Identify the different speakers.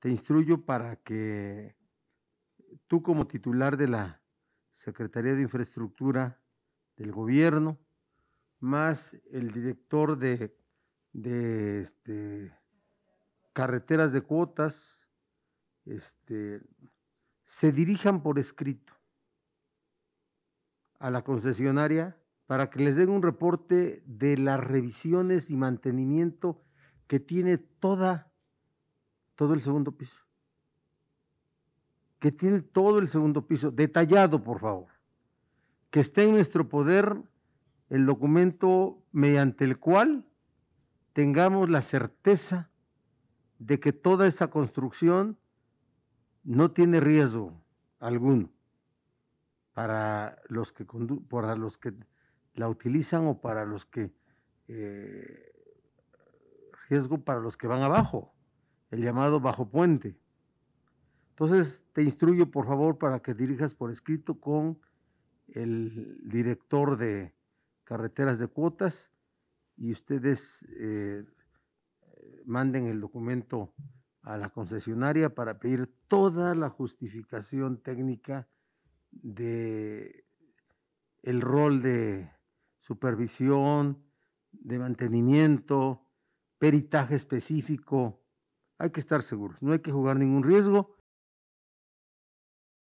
Speaker 1: te instruyo para que tú como titular de la Secretaría de Infraestructura del Gobierno, más el director de, este, carreteras de cuotas, este, se dirijan por escrito a la concesionaria para que les den un reporte de las revisiones y mantenimiento que tiene toda todo el segundo piso. Que tiene todo el segundo piso, detallado, por favor. Que esté en nuestro poder el documento mediante el cual tengamos la certeza de que toda esa construcción no tiene riesgo alguno para los que, para los que la utilizan o para los que eh, riesgo para los que van abajo el llamado bajo puente. Entonces te instruyo por favor para que dirijas por escrito con el director de carreteras de cuotas y ustedes eh, manden el documento a la concesionaria para pedir toda la justificación técnica de el rol de supervisión, de mantenimiento, peritaje específico hay que estar seguros, no hay que jugar ningún riesgo